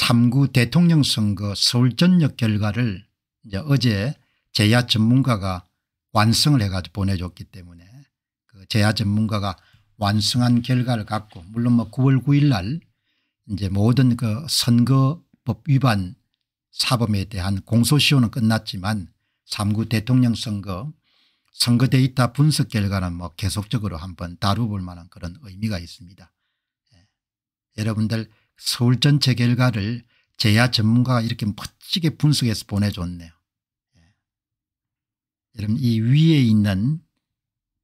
3구 대통령 선거 서울전역 결과를 이제 어제 제야 전문가가 완성을 해가지고 보내줬기 때문에 그 제야 전문가가 완성한 결과를 갖고 물론 뭐 9월 9일 날 이제 모든 그 선거법 위반 사범에 대한 공소시효는 끝났지만 3구 대통령 선거 선거 데이터 분석 결과는 뭐 계속적으로 한번 다뤄볼 만한 그런 의미가 있습니다. 예. 여러분들 서울 전체 결과를 제야 전문가가 이렇게 멋지게 분석해서 보내줬네요. 예. 여러분 이 위에 있는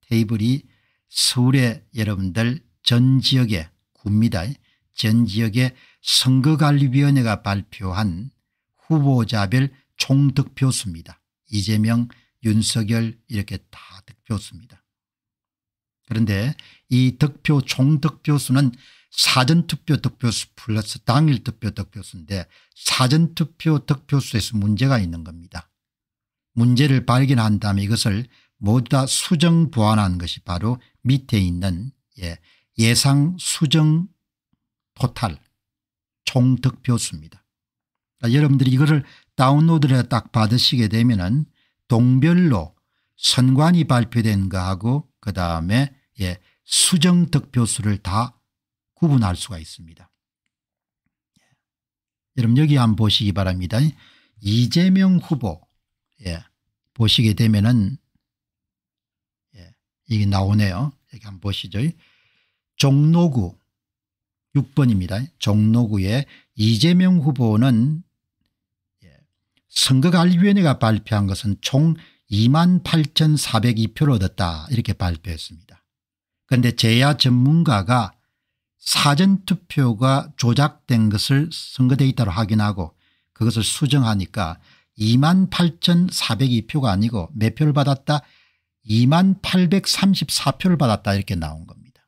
테이블이 서울의 여러분들 전 지역의 구입니다. 전 지역의 선거관리위원회가 발표한 후보자별 총득표수입니다. 이재명 윤석열 이렇게 다 득표수입니다. 그런데 이 득표 총득표수는 사전투표 득표수 플러스 당일 투표 득표수인데 사전투표 득표수에서 문제가 있는 겁니다. 문제를 발견한 다음에 이것을 모두 다 수정 보완한 것이 바로 밑에 있는 예, 상 수정 토탈 총 득표수입니다. 그러니까 여러분들이 이거를 다운로드를 딱 받으시게 되면 은 동별로 선관위 발표된 거하고 그 다음에 예, 수정 득표수를 다 구분할 수가 있습니다. 예. 여러분 여기 한번 보시기 바랍니다. 이재명 후보 예. 보시게 되면은 예. 이게 나오네요. 여기 한번 보시죠. 종로구 6번입니다. 종로구의 이재명 후보는 예. 선거관리위원회가 발표한 것은 총 28,402표를 얻었다 이렇게 발표했습니다. 그런데 제야 전문가가 사전투표가 조작된 것을 선거데이터로 확인하고 그것을 수정하니까 2 8,402표가 아니고 몇 표를 받았다 2 834표를 받았다 이렇게 나온 겁니다.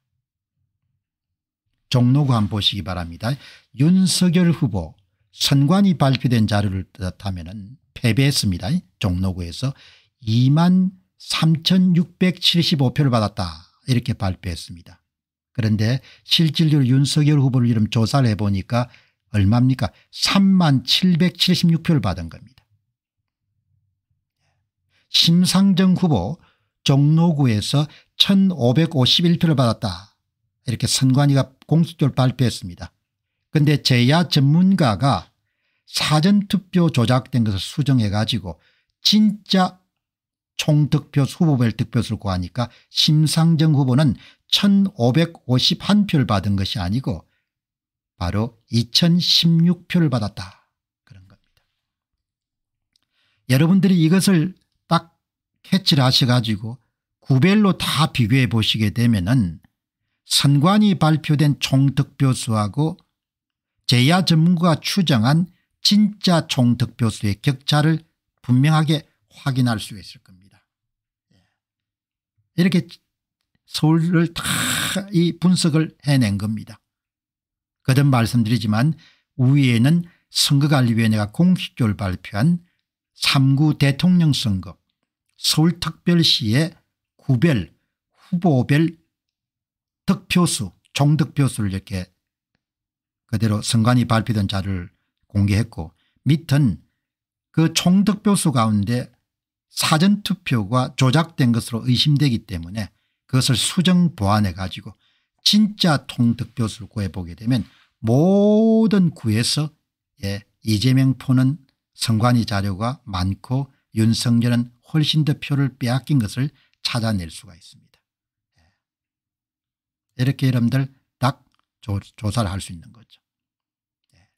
종로구 한 보시기 바랍니다. 윤석열 후보 선관위 발표된 자료를 뜻하면 패배했습니다. 종로구에서 2 3,675표를 받았다 이렇게 발표했습니다. 그런데 실질적으로 윤석열 후보를 이름 조사를 해보니까 얼마입니까 3만 776표를 받은 겁니다. 심상정 후보 종로구에서 1551표를 받았다. 이렇게 선관위가 공식적으로 발표했습니다. 그런데 제야 전문가가 사전투표 조작된 것을 수정해 가지고 진짜 총득표 수보별 득표수를 구하니까 심상정 후보는 1551표를 받은 것이 아니고 바로 2016표를 받았다 그런 겁니다. 여러분들이 이것을 딱 캐치를 하셔가지고 구별로 다 비교해 보시게 되면 은 선관위 발표된 총득표수하고 제야 전문가가 추정한 진짜 총득표수의 격차를 분명하게 확인할 수 있을 겁니다. 이렇게 서울을 다 이 분석을 해낸 겁니다. 거듭 말씀드리지만 우위에는 선거관리위원회가 공식적으로 발표한 3구 대통령 선거 서울특별시의 구별 후보별 득표수 총득표수를 이렇게 그대로 선관위 발표된 자료를 공개했고 밑은 그 총득표수 가운데 사전투표가 조작된 것으로 의심되기 때문에 그것을 수정 보완해 가지고 진짜 통득표수를 구해보게 되면 모든 구에서 예, 이재명 포는 선관위 자료가 많고 윤석열은 훨씬 더 표를 빼앗긴 것을 찾아낼 수가 있습니다. 예. 이렇게 여러분들 딱 조, 사를 할 수 있는 거죠. 예.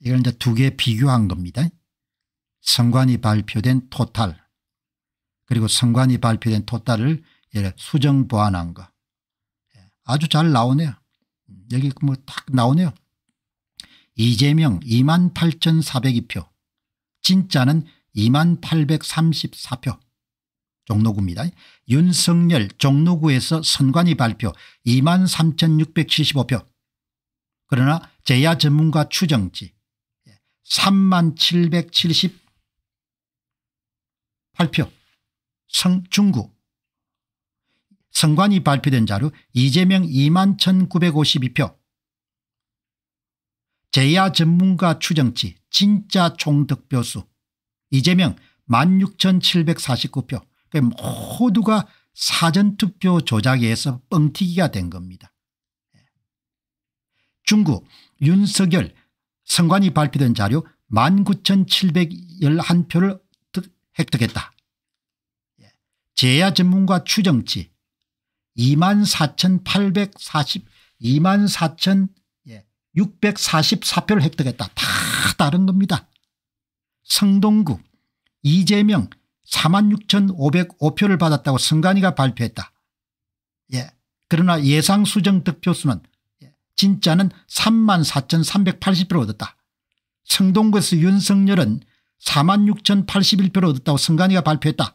이걸 이제 두 개 비교한 겁니다. 성관이 발표된 토탈 그리고 성관이 발표된 토탈을 수정 보완한 거 예, 아주 잘 나오네요. 여기 뭐 딱 나오네요. 이재명 2만 8,402표 진짜는 2만 834표 종로구입니다. 윤석열 종로구에서 선관위 발표 2만 3,675표 그러나 재야 전문가 추정치 3만 발표 성중구 선관위 발표된 자료 이재명 2만 1952표 제야 전문가 추정치 진짜 총득표수 이재명 16,749표 그 모두가 사전투표 조작에 서 뻥튀기가 된 겁니다. 중국 윤석열 선관위 발표된 자료 19,711표를 획득했다. 제야 전문가 추정치 24,840 24,644표를 획득했다. 다 다른 겁니다. 성동구 이재명 46,505표를 받았다고 승관이가 발표했다. 예. 그러나 예상 수정 득표수는 예, 진짜는 34,380표를 얻었다. 성동구에서 윤석열은 46,081표를 얻었다고 승관이가 발표했다.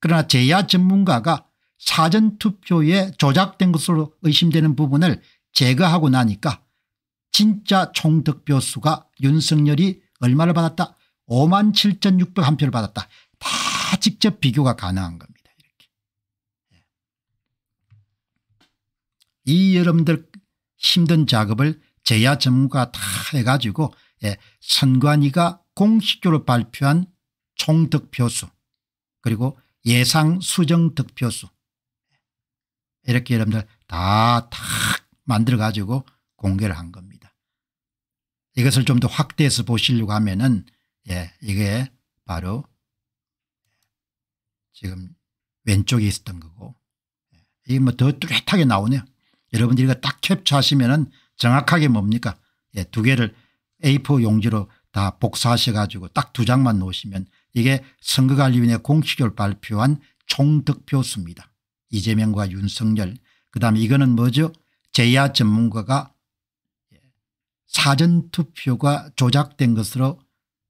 그러나 제야 전문가가 사전투표에 조작된 것으로 의심되는 부분을 제거하고 나니까 진짜 총득표수가 윤석열이 얼마를 받았다 5만 7,601표를 받았다 다 직접 비교가 가능한 겁니다 이렇게. 예. 이 여러분들 힘든 작업을 제야 전문가 다 해가지고 예, 선관위가 공식적으로 발표한 총득표수 그리고 예상 수정 득표수 이렇게 여러분들 다 탁 만들어 가지고 공개를 한 겁니다. 이것을 좀 더 확대해서 보시려고 하면은 예, 이게 바로 지금 왼쪽에 있었던 거고 예, 이게 뭐 더 뚜렷하게 나오네요. 여러분들이 이거 딱 캡처하시면은 정확하게 뭡니까? 예, 두 개를 A4 용지로 다 복사하셔 가지고 딱 두 장만 놓으시면 이게 선거관리위원회 공식적으로 발표한 총득표수입니다. 이재명과 윤석열 그다음에 이거는 뭐죠 재야 전문가가 사전투표가 조작된 것으로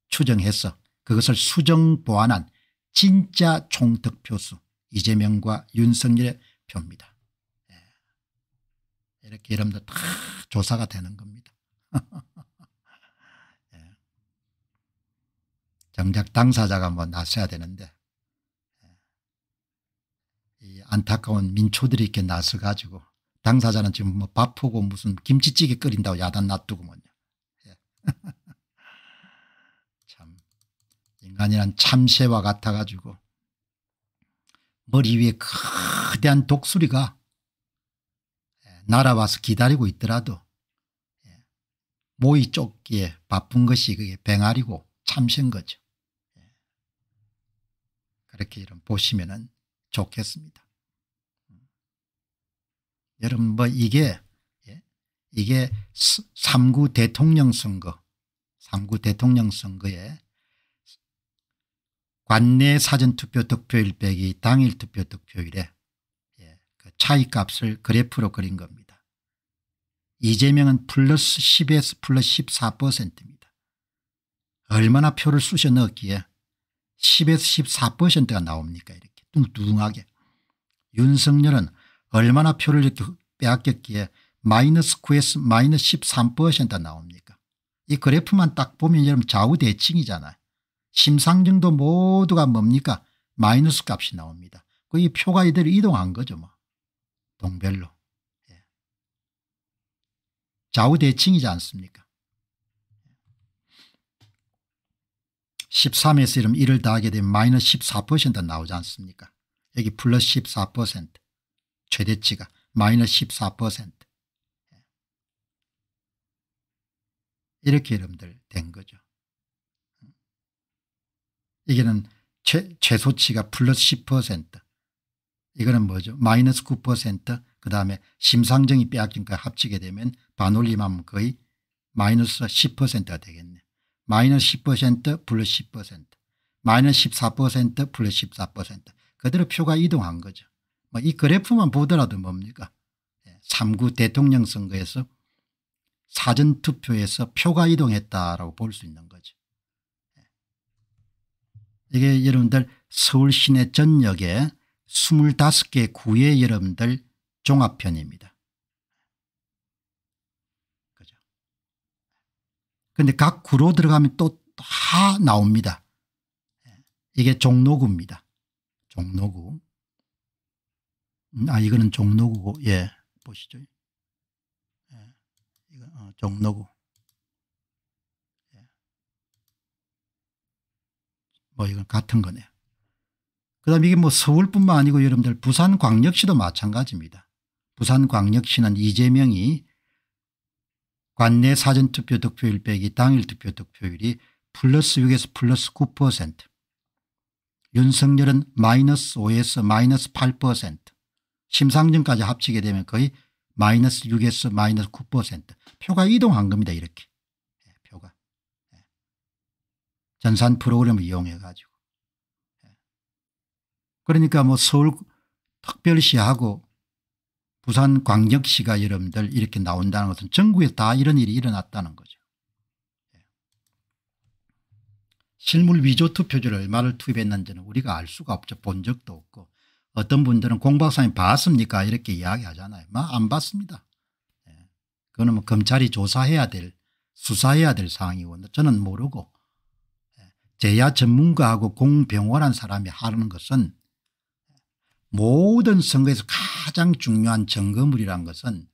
추정해서 그것을 수정 보완한 진짜 총득표수 이재명과 윤석열의 표입니다. 예. 이렇게 여러분들 다 조사가 되는 겁니다. 정작 당사자가 뭐 나서야 되는데 예. 이 안타까운 민초들이 이렇게 나서 가지고 당사자는 지금 뭐 밥하고 무슨 김치찌개 끓인다고 야단 놔두고만요. 예. 참 인간이란 참새와 같아가지고 머리 위에 거대한 독수리가 예, 날아와서 기다리고 있더라도 모이 쫓기에 바쁜 것이 그게 뱅아리고 참신 거죠. 그렇게 좀 보시면 좋겠습니다. 여러분 뭐 이게 예, 이게 3구 대통령 선거 3구 대통령 선거에 관내 사전투표 득표일 빼기 당일 투표 득표일에 예, 그 차이값을 그래프로 그린 겁니다. 이재명은 플러스 10에서 플러스 14%입니다. 얼마나 표를 쑤셔 넣었기에 10에서 14%가 나옵니까 이렇게 뚱뚱하게. 윤석열은 얼마나 표를 이렇게 빼앗겼기에 마이너스 9에서 마이너스 13%가 나옵니까 이 그래프만 딱 보면 여러분 좌우대칭이잖아요. 심상정도 모두가 뭡니까 마이너스 값이 나옵니다. 그 이 표가 이대로 이동한 거죠 뭐 동별로. 예. 좌우대칭이지 않습니까 13에서 이름 1을 더하게 되면 마이너스 14% 나오지 않습니까 여기 플러스 14% 최대치가 마이너스 14% 예. 이렇게 여러분들 된 거죠. 이게는 최, 최소치가 플러스 10% 이거는 뭐죠 마이너스 9%그 다음에 심상정이 빼앗긴 거 합치게 되면 반올림하면 거의 마이너스 10%가 되겠네. 마이너스 10% 플러스 10% 마이너스 14% 플러스 14% 그대로 표가 이동한 거죠. 뭐 이 그래프만 보더라도 뭡니까 3구 예, 대통령 선거에서 사전투표에서 표가 이동했다라고 볼 수 있는 거죠. 예. 이게 여러분들 서울 시내 전역에 25개 구의 여러분들 종합편입니다. 그런데 각 구로 들어가면 또 다 나옵니다. 이게 종로구입니다. 종로구. 음, 아 이거는 종로구고 예 보시죠. 예, 어, 종로구. 예. 뭐 이건 같은 거네요. 그다음 이게 뭐 서울뿐만 아니고 여러분들 부산광역시도 마찬가지입니다. 부산광역시는 이재명이 관내 사전투표 득표율 빼기 당일 투표 득표율이 플러스 6에서 플러스 9% 윤석열은 마이너스 5에서 마이너스 8% 심상정까지 합치게 되면 거의 마이너스 6에서 마이너스 9% 표가 이동한 겁니다. 이렇게 네, 표가 네. 전산 프로그램을 이용해 가지고 네. 예. 그러니까 뭐 서울 특별시하고 부산광역시가 여러분들 이렇게 나온다는 것은 전국에 다 이런 일이 일어났다는 거죠. 예. 실물 위조 투표지를 얼마를 투입했는지는 우리가 알 수가 없죠. 본 적도 없고 어떤 분들은 공 박사님 봤습니까 이렇게 이야기하잖아요. 안 봤습니다. 예. 그거는 뭐 검찰이 조사해야 될 수사해야 될 사항이고 저는 모르고 예. 제야 전문가하고 공병원한 사람이 하는 것은 모든 선거에서 가장 중요한 증거물이란 것은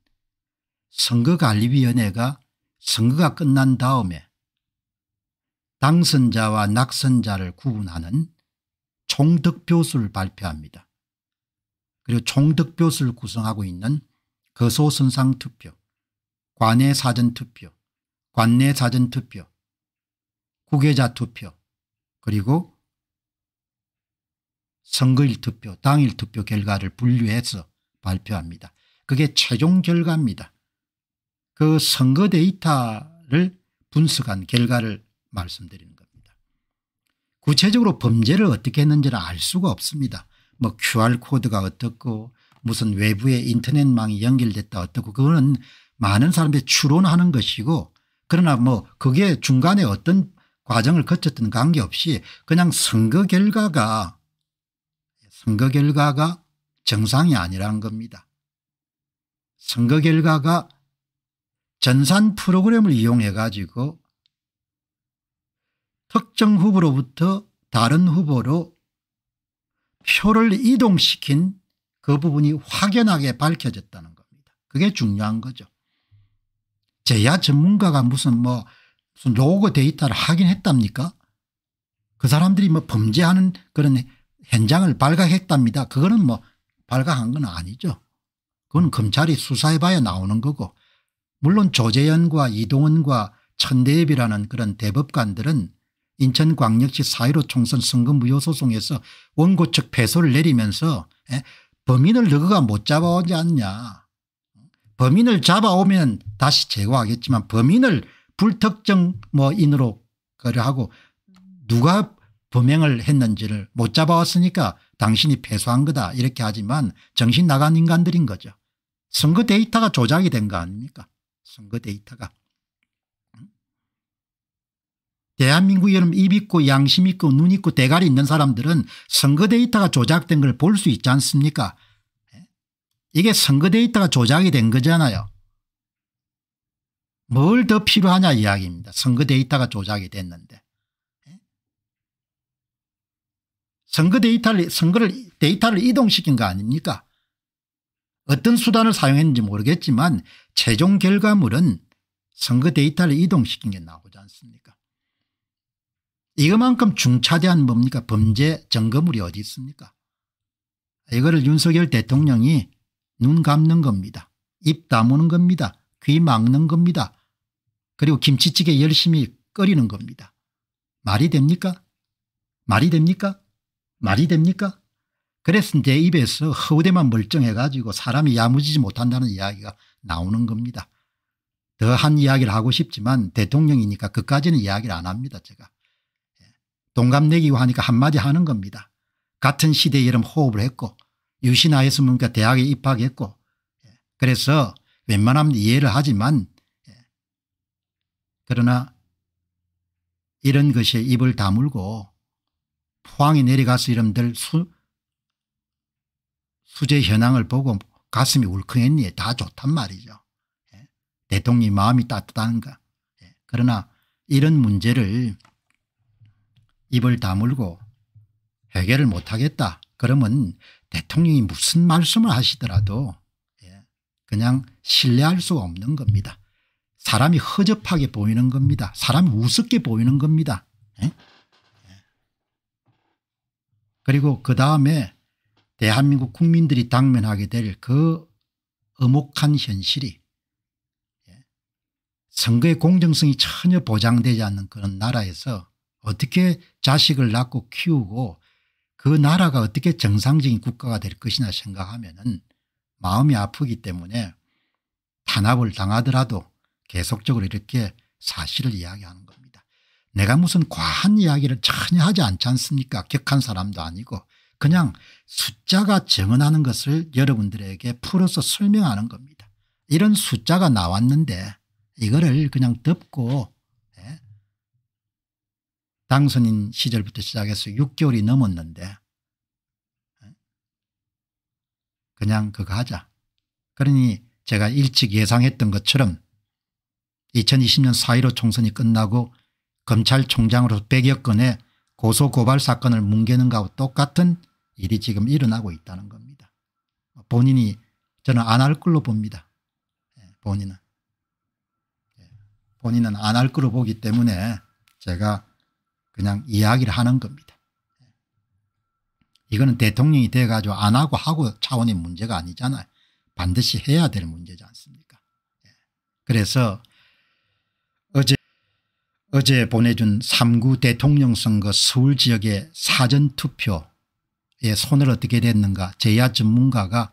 선거관리위원회가 선거가 끝난 다음에 당선자와 낙선자를 구분하는 총득표수를 발표합니다. 그리고 총득표수를 구성하고 있는 거소선상투표, 관내사전투표, 관내사전투표, 국외자투표 그리고 선거일 투표 당일 투표 결과를 분류해서 발표합니다. 그게 최종 결과입니다. 그 선거 데이터를 분석한 결과를 말씀드리는 겁니다. 구체적으로 범죄를 어떻게 했는지는 알 수가 없습니다. 뭐 QR코드가 어떻고 무슨 외부의 인터넷망이 연결됐다 어떻고 그거는 많은 사람들이 추론하는 것이고 그러나 뭐 그게 중간에 어떤 과정을 거쳤든 관계없이 그냥 선거 결과가 선거 결과가 정상이 아니라는 겁니다. 선거 결과가 전산 프로그램을 이용해 가지고 특정 후보로부터 다른 후보로 표를 이동시킨 그 부분이 확연하게 밝혀졌다는 겁니다. 그게 중요한 거죠. 제야 전문가가 무슨 뭐 무슨 로고 데이터를 확인했답니까? 그 사람들이 뭐 범죄하는 그런 현장을 발각했답니다. 그거는 뭐 발각한 건 아니죠. 그건 검찰이 수사해봐야 나오는 거고 물론 조재현과 이동원과 천대엽이라는 그런 대법관들은 인천광역시 사일오 총선 선거 무효 소송에서 원고 측 패소를 내리면서 예, 범인을 너가 못 잡아오지 않냐 범인을 잡아오면 다시 제거하겠지만 범인을 불특정 뭐 인으로 그려 하고 누가 범행을 했는지를 못 잡아왔으니까 당신이 패소한 거다 이렇게 하지만 정신 나간 인간들인 거죠. 선거 데이터가 조작이 된 거 아닙니까 선거 데이터가. 대한민국 여러분 입 있고 양심 있고 눈 있고 대가리 있는 사람들은 선거 데이터가 조작된 걸 볼 수 있지 않습니까 이게 선거 데이터가 조작이 된 거잖아요. 뭘 더 필요하냐 이야기입니다. 선거 데이터가 조작이 됐는데. 선거 데이터를 선거를 데이터를 이동시킨 거 아닙니까? 어떤 수단을 사용했는지 모르겠지만 최종 결과물은 선거 데이터를 이동시킨 게 나오지 않습니까? 이거만큼 중차대한 뭡니까 범죄 점검물이 어디 있습니까? 이거를 윤석열 대통령이 눈 감는 겁니다. 입 다무는 겁니다. 귀 막는 겁니다. 그리고 김치찌개 열심히 끓이는 겁니다. 말이 됩니까? 말이 됩니까? 말이 됩니까? 그래서 내 입에서 허우대만 멀쩡해가지고 사람이 야무지지 못한다는 이야기가 나오는 겁니다. 더한 이야기를 하고 싶지만 대통령이니까 그까지는 이야기를 안 합니다 제가. 동갑내기고 예. 하니까 한마디 하는 겁니다. 같은 시대에 이름 호흡을 했고 유신하였으면 대학에 입학했고 예. 그래서 웬만하면 이해를 하지만 예. 그러나 이런 것에 입을 다물고 포항에 내려가서 이름들 수, 수재 현황을 보고 가슴이 울컥했니 다 좋단 말이죠. 예. 대통령 마음이 따뜻한 거. 예. 그러나 이런 문제를 입을 다물고 해결을 못하겠다 그러면 대통령이 무슨 말씀을 하시더라도 예. 그냥 신뢰할 수 없는 겁니다. 사람이 허접하게 보이는 겁니다. 사람이 우습게 보이는 겁니다. 예? 그리고 그 다음에 대한민국 국민들이 당면하게 될 그 어목한 현실이 예, 선거의 공정성이 전혀 보장되지 않는 그런 나라에서 어떻게 자식을 낳고 키우고 그 나라가 어떻게 정상적인 국가가 될 것이냐 생각하면 은 마음이 아프기 때문에 탄압을 당하더라도 계속적으로 이렇게 사실을 이야기하는 내가 무슨 과한 이야기를 전혀 하지 않지 않습니까 격한 사람도 아니고 그냥 숫자가 증언하는 것을 여러분들에게 풀어서 설명하는 겁니다. 이런 숫자가 나왔는데 이거를 그냥 덮고 예? 당선인 시절부터 시작해서 6개월이 넘었는데 예, 그냥 그거 하자. 그러니 제가 일찍 예상했던 것처럼 2020년 4.15 총선이 끝나고 검찰총장으로 100여 건의 고소고발 사건을 뭉개는 가와 똑같은 일이 지금 일어나고 있다는 겁니다. 본인이 저는 안 할 걸로 봅니다. 예, 본인은. 예, 본인은 안 할 걸로 보기 때문에 제가 그냥 이야기를 하는 겁니다. 예. 이거는 대통령이 돼가지고 안 하고 하고 차원의 문제가 아니잖아요. 반드시 해야 될 문제지 않습니까. 그래서 어제 보내준 3구 대통령 선거 서울 지역의 사전투표에 손을 어떻게 댔는가 제야 전문가가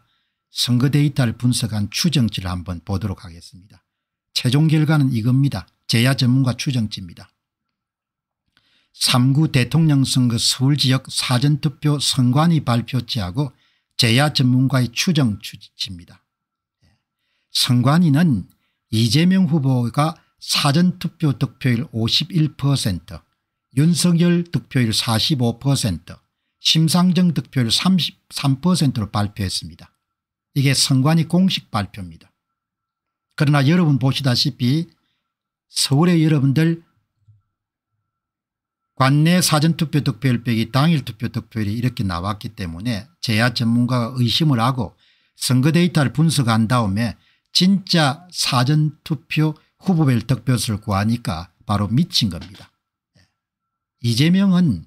선거 데이터를 분석한 추정치를 한번 보도록 하겠습니다. 최종 결과는 이겁니다. 제야 전문가 추정치입니다. 3구 대통령 선거 서울 지역 사전투표 선관위 발표치하고 제야 전문가의 추정치입니다. 예. 선관위는 이재명 후보가 사전투표 득표율 51% 윤석열 득표율 45% 심상정 득표율 33%로 발표했습니다. 이게 선관위 공식 발표입니다. 그러나 여러분 보시다시피 서울의 여러분들 관내 사전투표 득표율 빼기 당일 투표 득표율이 이렇게 나왔기 때문에 제야 전문가가 의심을 하고 선거 데이터를 분석한 다음에 진짜 사전투표 후보별 득표수를 구하니까 바로 미친 겁니다. 예. 이재명은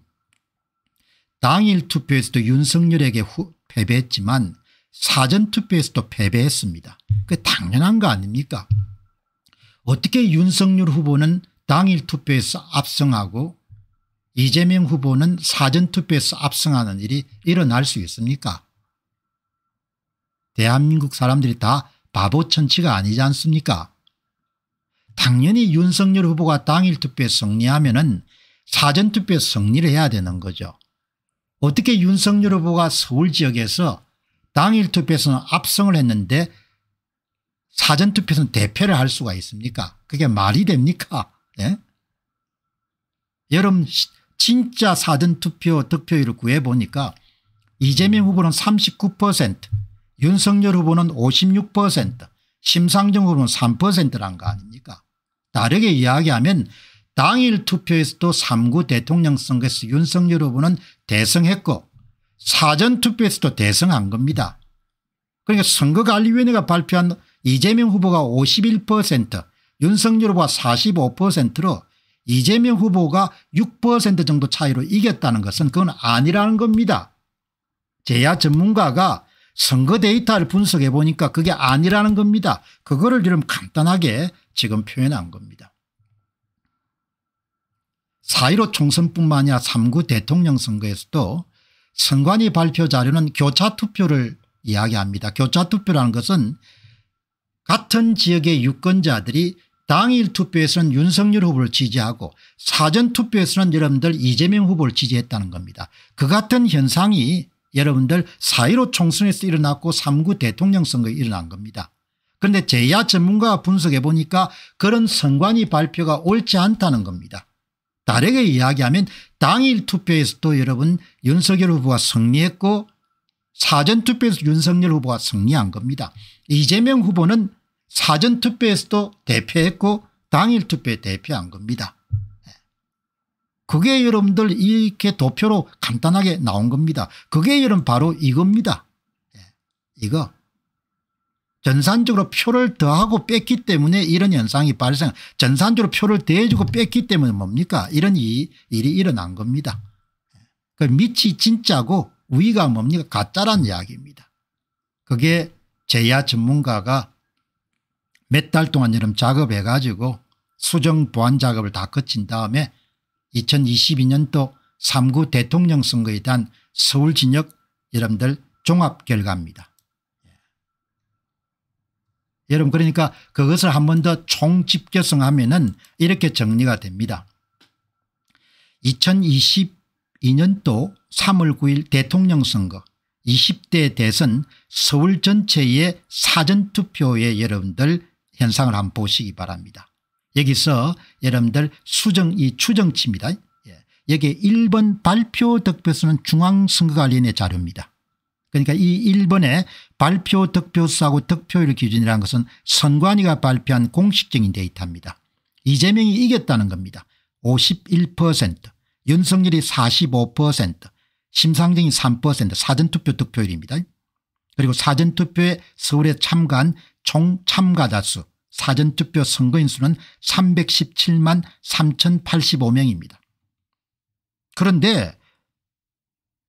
당일 투표에서도 윤석열에게 후, 패배했지만 사전투표에서도 패배했습니다. 그 당연한 거 아닙니까? 어떻게 윤석열 후보는 당일 투표에서 압승하고 이재명 후보는 사전투표에서 압승하는 일이 일어날 수 있습니까? 대한민국 사람들이 다 바보천치가 아니지 않습니까? 당연히 윤석열 후보가 당일 투표에 승리하면 은 사전투표에 승리를 해야 되는 거죠. 어떻게 윤석열 후보가 서울 지역에서 당일 투표에서는 압승을 했는데 사전투표에서는 대패를 할 수가 있습니까 그게 말이 됩니까 네? 여러분 진짜 사전투표 득표율을 구해보니까 이재명 후보는 39% 윤석열 후보는 56% 심상정 후보는 3%란 거 아닙니까 다르게 이야기하면 당일 투표에서도 3구 대통령 선거에서 윤석열 후보는 대승했고 사전투표에서도 대승한 겁니다. 그러니까 선거관리위원회가 발표한 이재명 후보가 51% 윤석열 후보가 45%로 이재명 후보가 6% 정도 차이로 이겼다는 것은 그건 아니라는 겁니다. 제야 전문가가 선거 데이터를 분석해 보니까 그게 아니라는 겁니다. 그거를 지금 간단하게 지금 표현한 겁니다. 4.15 총선뿐만 아니라 3구 대통령 선거에서도 선관위 발표 자료는 교차투표를 이야기합니다. 교차투표라는 것은 같은 지역의 유권자들이 당일 투표에서는 윤석열 후보를 지지하고 사전투표에서는 여러분들 이재명 후보를 지지했다는 겁니다. 그 같은 현상이 여러분들 4.15 총선에서 일어났고 3구 대통령 선거에 일어난 겁니다. 그런데 제야 전문가가 분석해 보니까 그런 선관위 발표가 옳지 않다는 겁니다. 다르게 이야기하면 당일 투표에서도 여러분 윤석열 후보가 승리했고 사전투표에서 윤석열 후보가 승리한 겁니다. 이재명 후보는 사전투표에서도 대표했고 당일투표에 대표한 겁니다. 그게 여러분들 이렇게 도표로 간단하게 나온 겁니다. 그게 여러분 바로 이겁니다. 예, 이거. 전산적으로 표를 더하고 뺐기 때문에 이런 현상이 발생 전산적으로 표를 대주고 뺐기 때문에 뭡니까 이런 이, 일이 일어난 겁니다. 예, 그 밑이 진짜고 위가 뭡니까 가짜란 이야기입니다. 그게 제야 전문가가 몇 달 동안 여러분 작업해 가지고 수정 보완 작업을 다 거친 다음에 2022년도 3구 대통령 선거에 대한 서울 진역 여러분들 종합 결과입니다. 예. 여러분 그러니까 그것을 한 번 더 총집계성하면 이렇게 정리가 됩니다. 2022년도 3월 9일 대통령 선거 20대 대선 서울 전체의 사전투표에 여러분들 현상을 한번 보시기 바랍니다. 여기서 여러분들 수정 이 추정치입니다. 예. 여기 1번 발표 득표수는 중앙선거관리위원 자료입니다. 그러니까 이 1번에 발표 득표수하고 득표율 기준이라는 것은 선관위가 발표한 공식적인 데이터입니다. 이재명이 이겼다는 겁니다. 51% 윤석열이 45% 심상정이 3% 사전투표 득표율입니다. 그리고 사전투표에 서울에 참가한 총 참가자 수 사전투표 선거인 수는 317만 3085명입니다. 그런데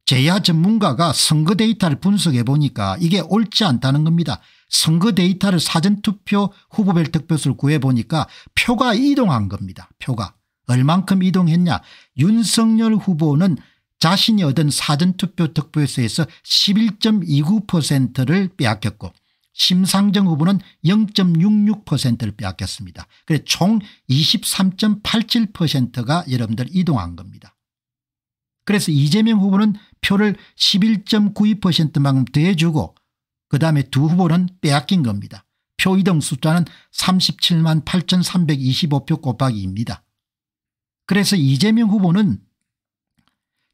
제야 전문가가 선거 데이터를 분석해 보니까 이게 옳지 않다는 겁니다. 선거 데이터를 사전투표 후보별 득표수를 구해 보니까 표가 이동한 겁니다. 표가. 얼만큼 이동했냐. 윤석열 후보는 자신이 얻은 사전투표 득표수에서 11.29%를 빼앗겼고 심상정 후보는 0.66%를 빼앗겼습니다. 그래 총 23.87%가 여러분들 이동한 겁니다. 그래서 이재명 후보는 표를 11.92%만큼 더해주고 그 다음에 두 후보는 빼앗긴 겁니다. 표 이동 숫자는 37만 8325표 곱하기입니다. 그래서 이재명 후보는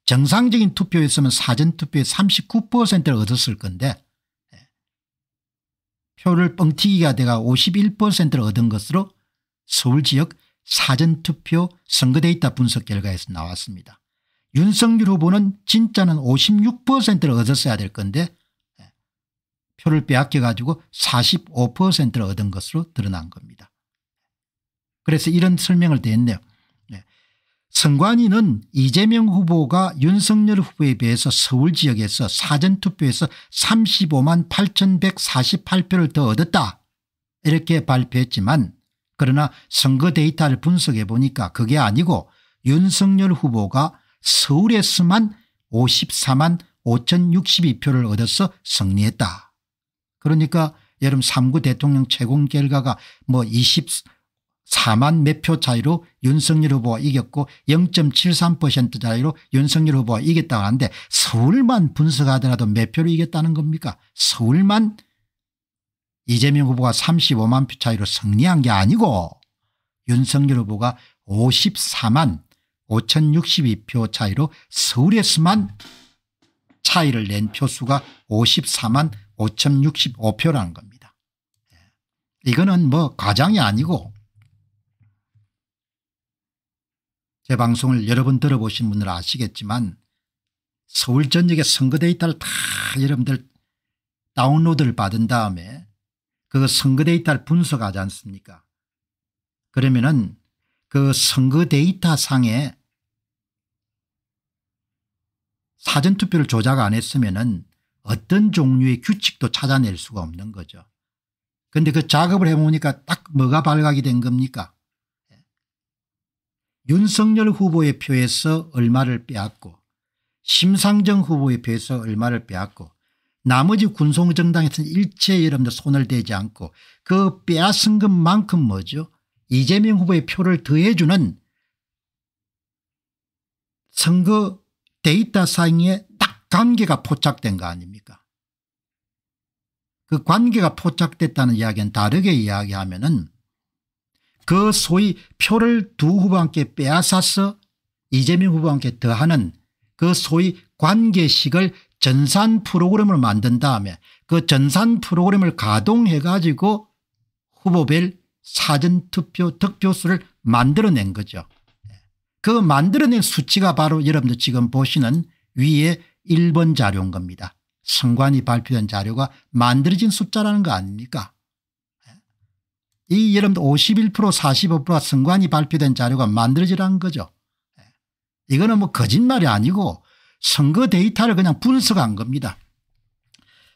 정상적인 투표였으면 사전투표의 39%를 얻었을 건데 표를 뻥튀기가 돼가 51%를 얻은 것으로 서울 지역 사전투표 선거데이터 분석 결과에서 나왔습니다. 윤석열 후보는 진짜는 56%를 얻었어야 될 건데 예, 표를 빼앗겨 가지고 45%를 얻은 것으로 드러난 겁니다. 그래서 이런 설명을 드렸네요. 선관위는 이재명 후보가 윤석열 후보에 비해서 서울 지역에서 사전투표에서 35만 8148표를 더 얻었다 이렇게 발표했지만 그러나 선거 데이터를 분석해 보니까 그게 아니고 윤석열 후보가 서울에서만 54만 5062표를 얻어서 승리했다. 그러니까 여름 3구 대통령 최종 결과가 뭐 20, 4만 몇 표 차이로 윤석열 후보가 이겼고 0.73% 차이로 윤석열 후보가 이겼다고 하는데 서울만 분석하더라도 몇 표로 이겼다는 겁니까 서울만 이재명 후보가 35만 표 차이로 승리한 게 아니고 윤석열 후보가 54만 5062표 차이로 서울에서만 차이를 낸 표수가 54만 5065표라는 겁니다. 예. 이거는 뭐 과장이 아니고 제 방송을 여러 번 들어보신 분들 아시겠지만 서울 전역의 선거 데이터를 다 여러분들 다운로드를 받은 다음에 그 선거 데이터를 분석하지 않습니까 그러면은 그 선거 데이터 상에 사전투표를 조작 안 했으면은 어떤 종류의 규칙도 찾아낼 수가 없는 거죠. 그런데 그 작업을 해보니까 딱 뭐가 발각이 된 겁니까 윤석열 후보의 표에서 얼마를 빼앗고 심상정 후보의 표에서 얼마를 빼앗고 나머지 군송정당에서는 일체 여러분들 손을 대지 않고 그 빼앗은 것만큼 뭐죠 이재명 후보의 표를 더해주는 선거 데이터 사 상에 딱 관계가 포착된 거 아닙니까 그 관계가 포착됐다는 이야기는 다르게 이야기하면 은그 소위 표를 두 후보한테 빼앗아서 이재명 후보한테 더하는 그 소위 관계식을 전산 프로그램을 만든 다음에 그 전산 프로그램을 가동해 가지고 후보별 사전투표 득표수를 만들어낸 거죠. 그 만들어낸 수치가 바로 여러분들 지금 보시는 위에 1번 자료인 겁니다. 선관위 발표한 자료가 만들어진 숫자라는 거 아닙니까 이 여러분들 51% 45%가 선관위 발표된 자료가 만들어지라는 거죠. 예. 이거는 뭐 거짓말이 아니고 선거 데이터를 그냥 분석한 겁니다.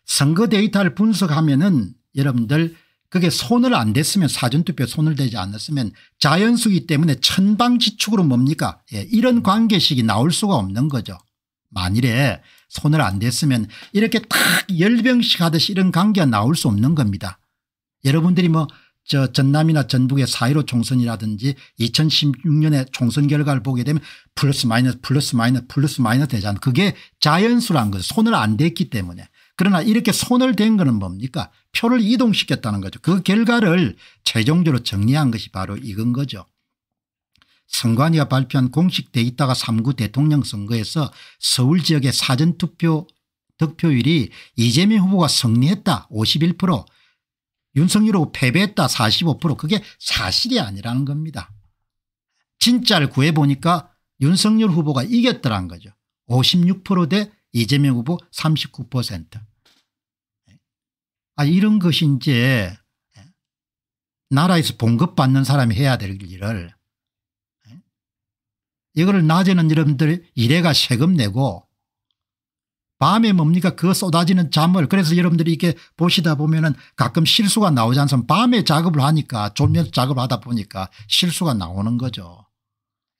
선거 데이터를 분석하면은 여러분들 그게 손을 안 댔으면 사전투표 손을 대지 않았으면 자연수기 때문에 천방지축으로 뭡니까 예, 이런 관계식이 나올 수가 없는 거죠. 만일에 손을 안 댔으면 이렇게 탁 열병식 하듯이 이런 관계가 나올 수 없는 겁니다. 여러분들이 뭐저 전남이나 전북의 4.15 총선이라든지 2016년의 총선 결과를 보게 되면 플러스 마이너스 플러스 마이너스 플러스 마이너스 되잖아. 그게 자연수란 거죠. 손을 안 댔기 때문에. 그러나 이렇게 손을 댄 거는 뭡니까 표를 이동시켰다는 거죠. 그 결과를 최종적으로 정리한 것이 바로 이건 거죠. 선관위가 발표한 공식 데이터가 3구 대통령 선거에서 서울 지역의 사전투표 득표율이 이재명 후보가 승리했다 51% 윤석열후고 패배했다 45% 그게 사실이 아니라는 겁니다. 진짜를 구해보니까 윤석열 후보가 이겼더란 거죠. 56%대 이재명 후보 39%. 아 이런 것이 이제 나라에서 봉급받는 사람이 해야 될 일을 이거를 낮에는 여러분들 이래가 세금 내고 밤에 뭡니까 그 쏟아지는 잠을 그래서 여러분들이 이렇게 보시다 보면 은 가끔 실수가 나오지 않습니까 밤에 작업을 하니까 조면 작업을 하다 보니까 실수가 나오는 거죠.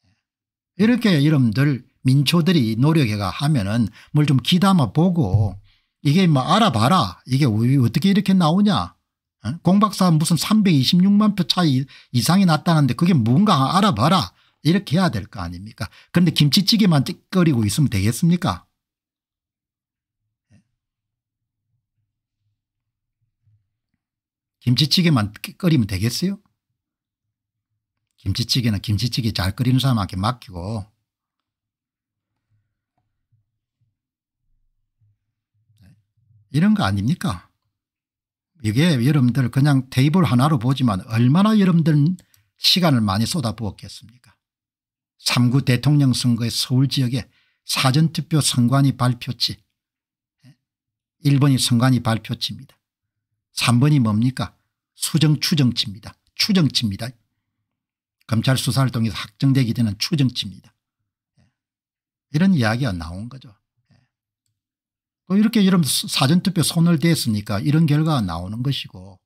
예. 이렇게 여러분들 민초들이 노력해가 하면은 뭘 좀 기담아 보고 이게 뭐 알아봐라 이게 어떻게 이렇게 나오냐 공박사 무슨 326만 표 차이 이상이 났다는데 그게 뭔가 알아봐라 이렇게 해야 될 거 아닙니까 그런데 김치찌개만 끓이고 있으면 되겠습니까 김치찌개만 끓이면 되겠어요? 김치찌개는 김치찌개 잘 끓이는 사람한테 맡기고 이런 거 아닙니까? 이게 여러분들 그냥 테이블 하나로 보지만 얼마나 여러분들 시간을 많이 쏟아부었겠습니까? 3구 대통령 선거의 서울 지역에 사전투표 선관위 발표치 예? 일본이 선관위 발표치입니다. 3번이 뭡니까 수정 추정치입니다. 추정치입니다. 검찰 수사를 통해서 확정되게 되는 추정치입니다. 예. 이런 이야기가 나온 거죠. 예. 또 이렇게 여러분 사전투표 손을 댔으니까 이런 결과가 나오는 것이고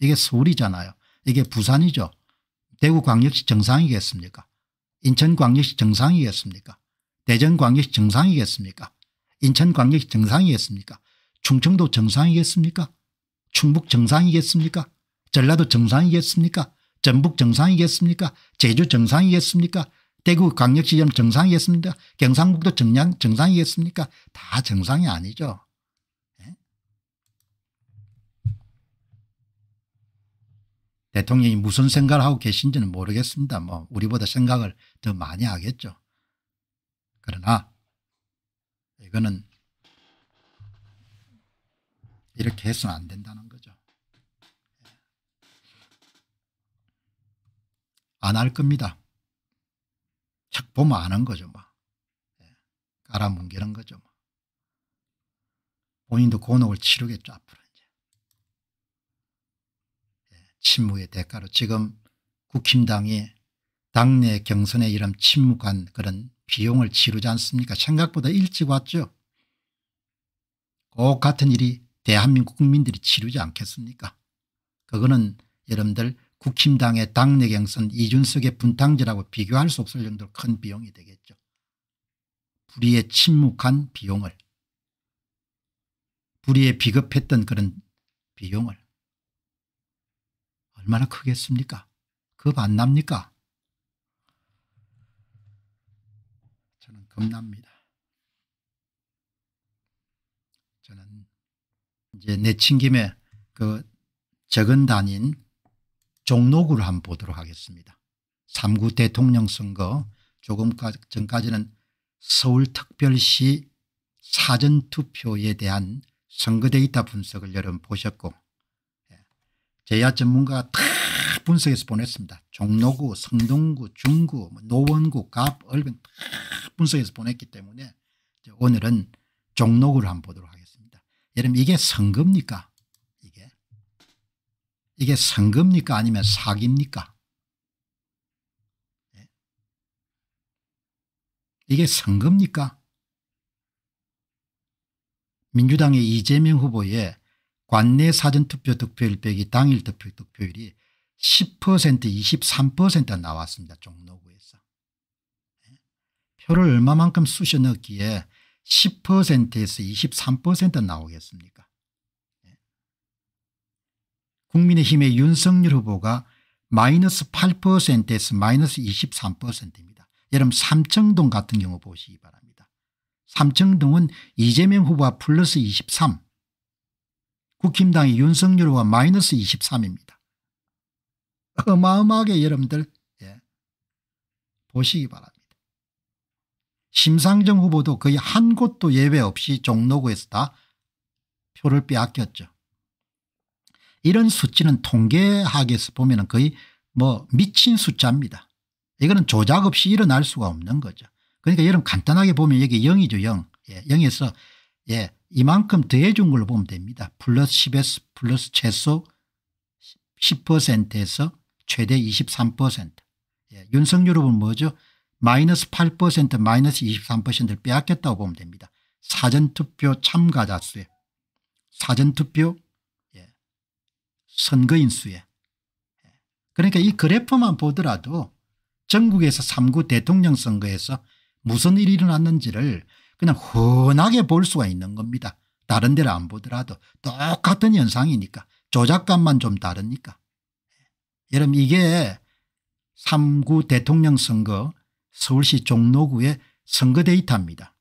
이게 서울이잖아요. 이게 부산이죠. 대구광역시 정상이겠습니까 인천광역시 정상이겠습니까 대전광역시 정상이겠습니까 인천광역시 정상이겠습니까 충청도 정상이겠습니까 충북 정상이겠습니까? 전라도 정상이겠습니까? 전북 정상이겠습니까? 제주 정상이겠습니까? 대구 광역시점 정상이겠습니까? 경상북도 정량 정상이겠습니까? 다 정상이 아니죠. 네? 대통령이 무슨 생각을 하고 계신지는 모르겠습니다. 뭐 우리보다 생각을 더 많이 하겠죠. 그러나 이거는 이렇게 해서는 안 된다는 거죠. 예. 안할 겁니다. 착 보면 아는 거죠. 뭐. 예. 깔아뭉개는 거죠. 뭐. 본인도 곤혹을 치르겠죠. 앞으로 이제. 예. 침묵의 대가로 지금 국힘당이 당내 경선에 이름 침묵한 그런 비용을 치르지 않습니까? 생각보다 일찍 왔죠. 꼭 같은 일이 대한민국 국민들이 치르지 않겠습니까 그거는 여러분들 국힘당의 당내 경선 이준석의 분탕제라고 비교할 수 없을 정도로 큰 비용이 되겠죠. 불의에 침묵한 비용을 불의에 비겁했던 그런 비용을 얼마나 크겠습니까 겁 안 납니까 저는 겁납니다. 저는 이제 내친 김에 그 적은 단인 종로구를 한번 보도록 하겠습니다. 3구 대통령 선거 조금 전까지는 서울특별시 사전투표에 대한 선거 데이터 분석을 여러분 보셨고 제야 예. 전문가가 다 분석해서 보냈습니다. 종로구 성동구 중구 뭐 노원구 갑 얼빈 다 분석해서 보냈기 때문에 오늘은 종로구를 한번 보도록 하겠습니다. 여러분 이게 선거입니까? 이게 이게 선거입니까? 아니면 사기입니까? 예? 이게 선거입니까? 민주당의 이재명 후보의 관내 사전투표 득표율 빼기 당일 득표 득표율이 10% 2 3 나왔습니다. 종로구에서. 예? 표를 얼마만큼 쑤셔 넣기에 10%에서 23% 나오겠습니까 예. 국민의힘의 윤석열 후보가 마이너스 8%에서 마이너스 23%입니다. 여러분 삼청동 같은 경우 보시기 바랍니다. 삼청동은 이재명 후보와 플러스 23 국힘당의 윤석열 후보와 마이너스 23입니다. 어마어마하게 여러분들 예, 보시기 바랍니다. 심상정 후보도 거의 한 곳도 예외 없이 종로구에서 다 표를 빼앗겼죠. 이런 수치는 통계학에서 보면 거의 뭐 미친 숫자입니다. 이거는 조작 없이 일어날 수가 없는 거죠. 그러니까 여러분 간단하게 보면 여기 0이죠 0. 예, 0에서 예, 이만큼 더해준 걸로 보면 됩니다. 플러스 10에서 플러스 최소 10%에서 최대 23%. 예, 윤석열 후보는 뭐죠? 마이너스 8% 마이너스 23%를 빼앗겼다고 보면 됩니다. 사전투표 참가자 수에 사전투표 예. 선거인 수에 예. 그러니까 이 그래프만 보더라도 전국에서 3구 대통령 선거에서 무슨 일이 일어났는지를 그냥 훤하게 볼 수가 있는 겁니다. 다른 데를 안 보더라도 똑같은 현상이니까 조작감만 좀 다르니까. 예. 여러분 이게 3구 대통령 선거 서울시 종로구의 선거 데이터입니다.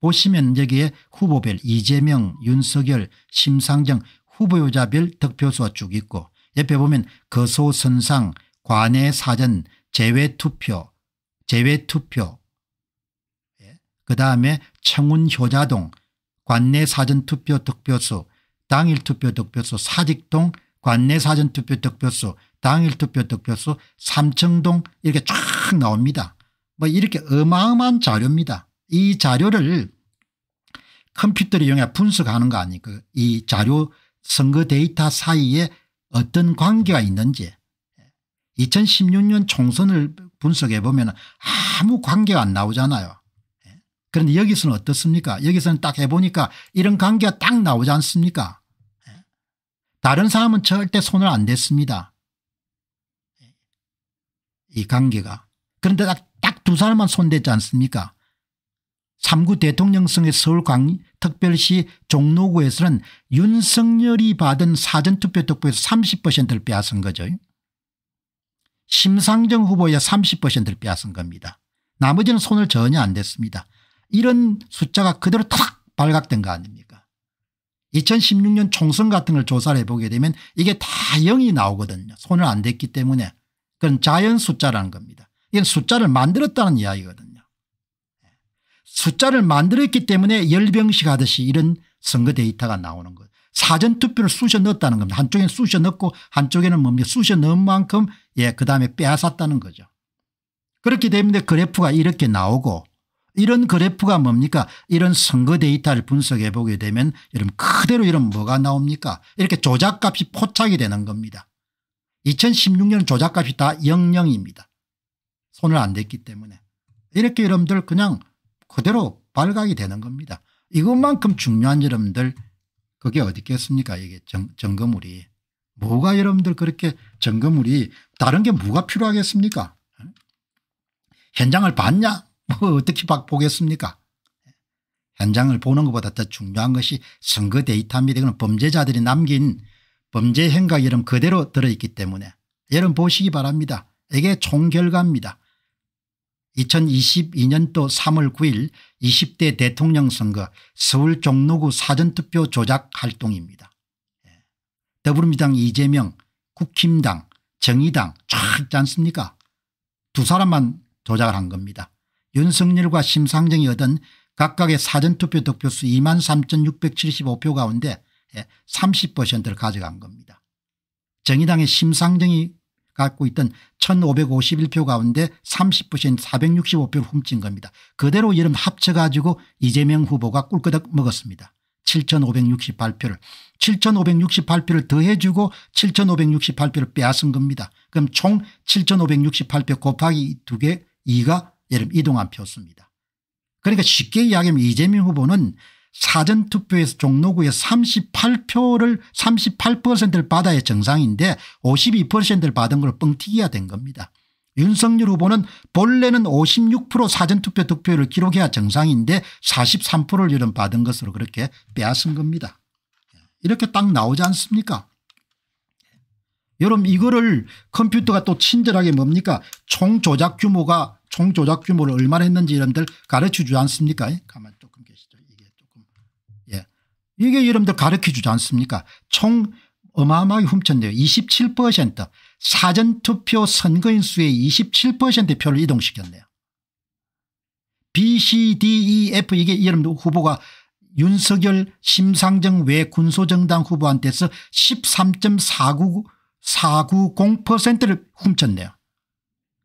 보시면 여기에 후보별 이재명, 윤석열, 심상정 후보자별 득표수가 쭉 있고 옆에 보면 거소선상, 관외사전, 재외투표, 재외투표 예. 그 다음에 청운효자동, 관내사전투표 득표수, 당일투표 득표수, 사직동, 관내사전투표 득표수, 당일 투표 득표수 삼청동 이렇게 쫙 나옵니다. 뭐 이렇게 어마어마한 자료입니다. 이 자료를 컴퓨터를 이용해 분석하는 거 아니고 그 이 자료 선거 데이터 사이에 어떤 관계가 있는지 2016년 총선을 분석해 보면 아무 관계가 안 나오잖아요. 예. 그런데 여기서는 어떻습니까 여기서는 딱 해보니까 이런 관계가 딱 나오지 않습니까 예. 다른 사람은 절대 손을 안 댔습니다. 이 관계가. 그런데 딱 두 사람만 손댔지 않습니까 3구 대통령성의 서울광 특별시 종로구에서는 윤석열이 받은 사전투표 득표에서 30%를 빼앗은 거죠. 심상정 후보의 30%를 빼앗은 겁니다. 나머지는 손을 전혀 안 댔습니다. 이런 숫자가 그대로 탁 발각된 거 아닙니까 2016년 총선 같은 걸 조사를 해보게 되면 이게 다 0이 나오거든요. 손을 안 댔기 때문에. 그건 자연 숫자라는 겁니다. 이건 숫자를 만들었다는 이야기거든요. 숫자를 만들었기 때문에 열병식 하듯이 이런 선거 데이터가 나오는 거예요. 사전투표를 쑤셔 넣었다는 겁니다. 한쪽에는 쑤셔 넣고 한쪽에는 뭡니까 뭐 쑤셔 넣은 만큼 예, 그 다음에 빼앗았다는 거죠. 그렇게 되면 그래프가 이렇게 나오고 이런 그래프가 뭡니까 이런 선거 데이터를 분석해 보게 되면 여러분 그대로 이런 뭐가 나옵니까 이렇게 조작값이 포착이 되는 겁니다. 2016년 조작값이 다 00입니다. 손을 안 댔기 때문에. 이렇게 여러분들 그냥 그대로 발각이 되는 겁니다. 이것만큼 중요한 여러분들 그게 어디 있겠습니까 이게 점, 검물이 뭐가 여러분들 그렇게 점검물이 다른 게 뭐가 필요하겠습니까 현장을 봤냐 뭐 어떻게 보겠습니까 현장을 보는 것보다 더 중요한 것이 선거 데이터 및 범죄자들이 남긴 범죄 행각 이름 그대로 들어있기 때문에 여러분 보시기 바랍니다. 이게 총결과입니다. 2022년도 3월 9일 20대 대통령 선거 서울 종로구 사전투표 조작 활동입니다. 예. 더불어민주당 이재명 국힘당 정의당 쫙 있지 않습니까 두 사람만 조작을 한 겁니다. 윤석열과 심상정이 얻은 각각의 사전투표 득표수 23,675표 가운데 30%를 예, 가져간 겁니다. 정의당의 심상정이 갖고 있던 1551표 가운데 3 0 465표를 훔친 겁니다. 그대로 여름 합쳐가지고 이재명 후보가 꿀끄 먹었습니다. 7568표를 7568표를 더해주고 7568표를 빼앗은 겁니다. 그럼 총 7568표 곱하기 2개 2가 이동한 표수입니다. 그러니까 쉽게 이야기하면 이재명 후보는 사전투표에서 종로구에 38표를 38%를 받아야 정상인데 52%를 받은 걸 뻥튀기가 된 겁니다. 윤석열 후보는 본래는 56% 사전투표 득표율을 기록해야 정상인데 43%를 이런 받은 것으로 그렇게 빼앗은 겁니다. 이렇게 딱 나오지 않습니까 여러분 이거를 컴퓨터가 또 친절하게 뭡니까 총 조작 규모가 총 조작 규모를 얼마나 했는지 이런들 가르쳐 주지 않습니까 예, 가만 이게 여러분들 가르쳐 주지 않습니까 총 어마어마하게 훔쳤네요 27% 사전투표 선거인 수의 27%의 표를 이동시켰네요 B, C, D, E, F 이게 여러분들 후보가 윤석열 심상정 외 군소정당 후보한테서 13.490%를 훔쳤네요.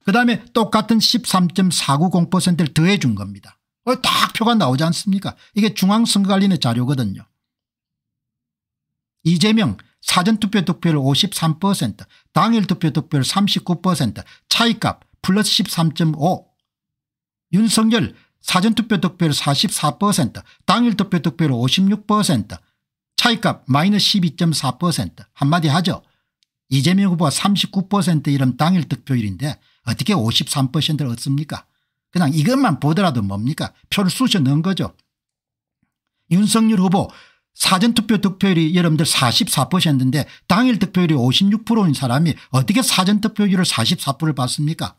그다음에 똑같은 13.490%를 더해 준 겁니다. 어, 딱 표가 나오지 않습니까 이게 중앙선거관리의 자료거든요. 이재명 사전투표 득표율 53% 당일 투표 득표율 39% 차이값 플러스 13.5 윤석열 사전투표 득표율 44% 당일 투표 득표율 56% 차이값 마이너스 12.4% 한마디 하죠. 이재명 후보가 39% 이름 당일 득표율인데 어떻게 53%를 얻습니까 그냥 이것만 보더라도 뭡니까 표를 쑤셔 넣은 거죠. 윤석열 후보 사전투표 득표율이 여러분들 44%인데 당일 득표율이 56%인 사람이 어떻게 사전투표율을 44%를 봤습니까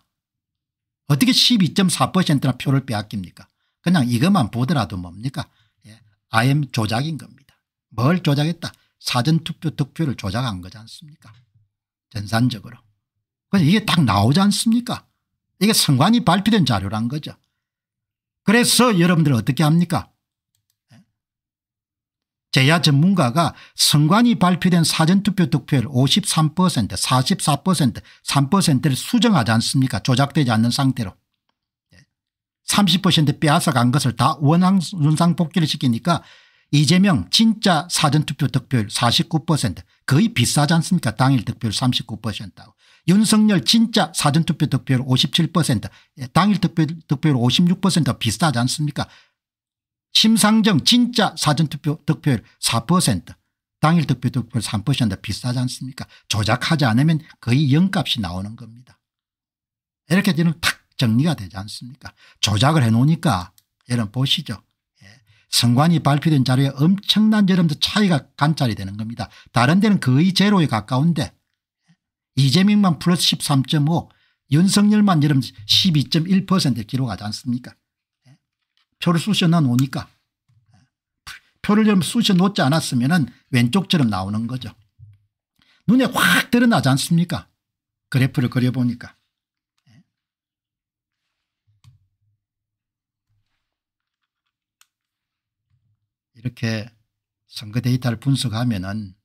어떻게 12.4%나 표를 빼앗깁니까 그냥 이것만 보더라도 뭡니까 예. IM 조작인 겁니다. 뭘 조작했다 사전투표 득표를 조작한 거지 않습니까 전산적으로. 그래 이게 딱 나오지 않습니까 이게 선관위 발표된 자료란 거죠. 그래서 여러분들 어떻게 합니까 제야 전문가가 선관위 발표된 사전투표 득표율 53% 44% 3%를 수정하지 않습니까 조작되지 않는 상태로 30% 예. 빼앗아간 것을 다 원항 윤상복귀를 시키니까 이재명 진짜 사전투표 득표율 49% 거의 비싸지 않습니까 당일 득표율 39%하고 윤석열 진짜 사전투표 득표율 57% 예, 당일 득표, 득표율 56% 비싸지 않습니까 심상정 진짜 사전투표 득표율 4% 당일 득표 득표율 3%인데 비싸지 않습니까 조작하지 않으면 거의 영값이 나오는 겁니다. 이렇게 되면 탁 정리가 되지 않습니까 조작을 해놓으니까 여러분 보시죠. 예. 선관위 발표된 자료에 엄청난 여러분들 차이가 관찰이 되는 겁니다. 다른 데는 거의 제로에 가까운데 이재명만 플러스 13.5 윤석열만 여러분 12.1% 기록하지 않습니까 표를 쑤셔 넣어 놓으니까 표를 좀 쑤셔 놓지 않았으면 왼쪽처럼 나오는 거죠. 눈에 확 드러나지 않습니까? 그래프를 그려보니까. 이렇게 선거 데이터를 분석하면 은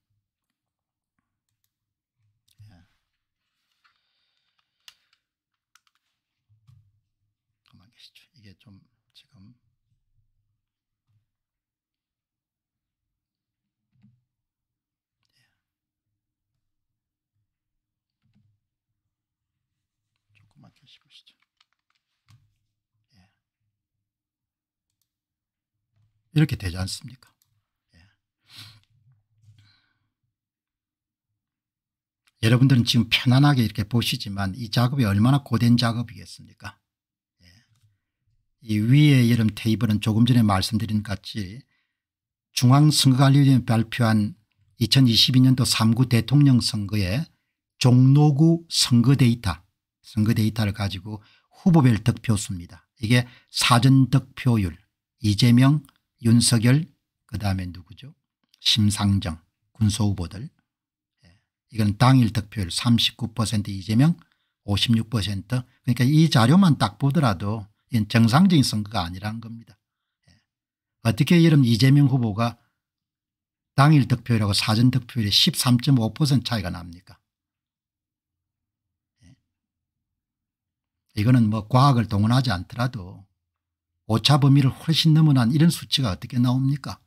이렇게 되지 않습니까? 예. 여러분들은 지금 편안하게 이렇게 보시지만 이 작업이 얼마나 고된 작업이겠습니까? 예. 이 위에 여름 테이블은 조금 전에 말씀드린 같이 중앙선거관리위원회 발표한 2022년도 3구 대통령 선거에 종로구 선거 데이터, 선거 데이터를 가지고 후보별 득표수입니다. 이게 사전 득표율, 이재명, 윤석열 그다음에 누구죠 심상정 군소후보들 예. 이건 당일 득표율 39% 이재명 56% 그러니까 이 자료만 딱 보더라도 이건 정상적인 선거가 아니라는 겁니다. 예. 어떻게 이런 이재명 후보가 당일 득표율하고 사전 득표율이 13.5% 차이가 납니까 예. 이거는 뭐 과학을 동원하지 않더라도 오차 범위를 훨씬 넘어난 이런 수치가 어떻게 나옵니까?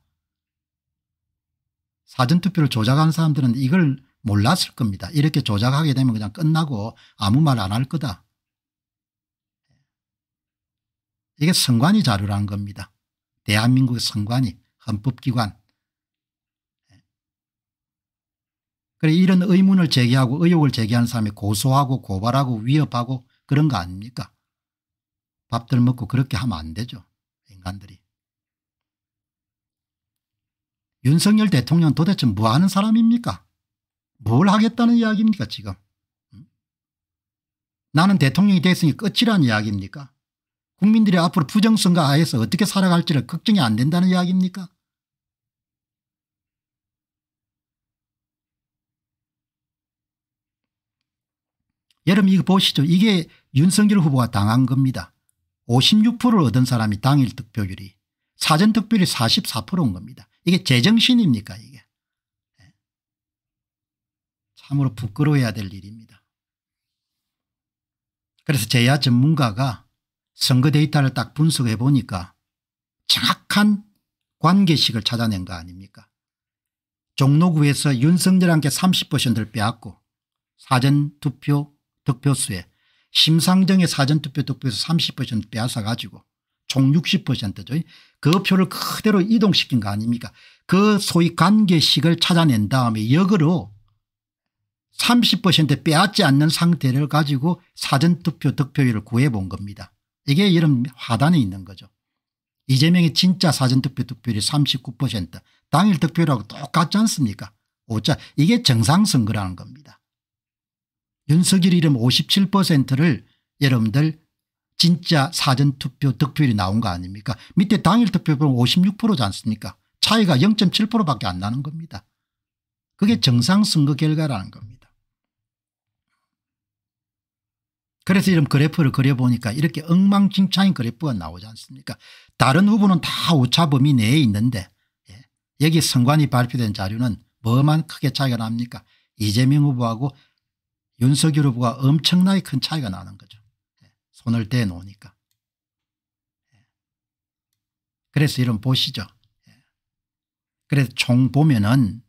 사전투표를 조작한 사람들은 이걸 몰랐을 겁니다. 이렇게 조작하게 되면 그냥 끝나고 아무 말 안 할 거다. 이게 선관위 자료라는 겁니다. 대한민국의 선관위 헌법기관. 그래 이런 의문을 제기하고 의혹을 제기하 사람이 고소하고 고발하고 위협하고 그런 거 아닙니까? 밥들 먹고 그렇게 하면 안 되죠. 인간들이. 윤석열 대통령 도대체 뭐 하는 사람입니까? 뭘 하겠다는 이야기입니까 지금? 나는 대통령이 됐으니 끝이란 이야기입니까? 국민들이 앞으로 부정선거 하에서 어떻게 살아갈지를 걱정이 안 된다는 이야기입니까? 여러분 이거 보시죠. 이게 윤석열 후보가 당한 겁니다. 56%를 얻은 사람이 당일 득표율이 사전 득표율이 44%인 겁니다. 이게 제정신입니까 이게. 예. 참으로 부끄러워야 해될 일입니다. 그래서 제야 전문가가 선거 데이터를 딱 분석해 보니까 정확한 관계식을 찾아낸 거 아닙니까 종로구에서 윤석열한테 30%를 빼앗고 사전투표 득표수에 심상정의 사전투표 득표에서 30% 빼앗아가지고 총 60%죠. 그 표를 그대로 이동시킨 거 아닙니까 그 소위 관계식을 찾아낸 다음에 역으로 30% 빼앗지 않는 상태를 가지고 사전투표 득표율을 구해본 겁니다. 이게 이런 화단에 있는 거죠. 이재명의 진짜 사전투표 득표율이 39% 당일 득표율하고 똑같지 않습니까 오자 이게 정상선거라는 겁니다. 윤석열 이름 57%를 여러분들 진짜 사전투표 득표율이 나온 거 아닙니까 밑에 당일 투표 율 56%지 않습니까 차이가 0.7%밖에 안 나는 겁니다. 그게 정상 선거 결과라는 겁니다. 그래서 이런 그래프를 그려보니까 이렇게 엉망진창인 그래프가 나오지 않습니까 다른 후보는 다 오차범위 내에 있는데 예, 여기 선관위 발표된 자료는 뭐만 크게 차이가 납니까 이재명 후보하고 윤석열 후보가 엄청나게 큰 차이가 나는 거죠. 예, 손을 대놓으니까. 예. 그래서 여러분 보시죠. 예. 그래서 총 보면은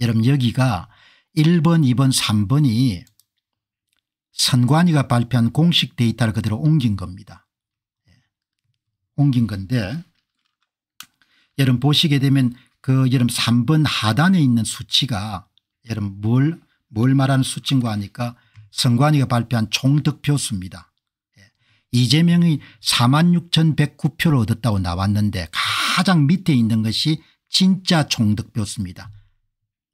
여러분 여기가 1번 2번 3번이 선관위가 발표한 공식 데이터를 그대로 옮긴 겁니다. 옮긴 건데 여러분 보시게 되면 그 여러분 3번 하단에 있는 수치가 여러분 뭘뭘 말하는 수치인가 하니까 선관위가 발표한 총득표 수입니다. 예. 이재명이 46,109표를 얻었다고 나왔는데 가장 밑에 있는 것이 진짜 총득표수입니다.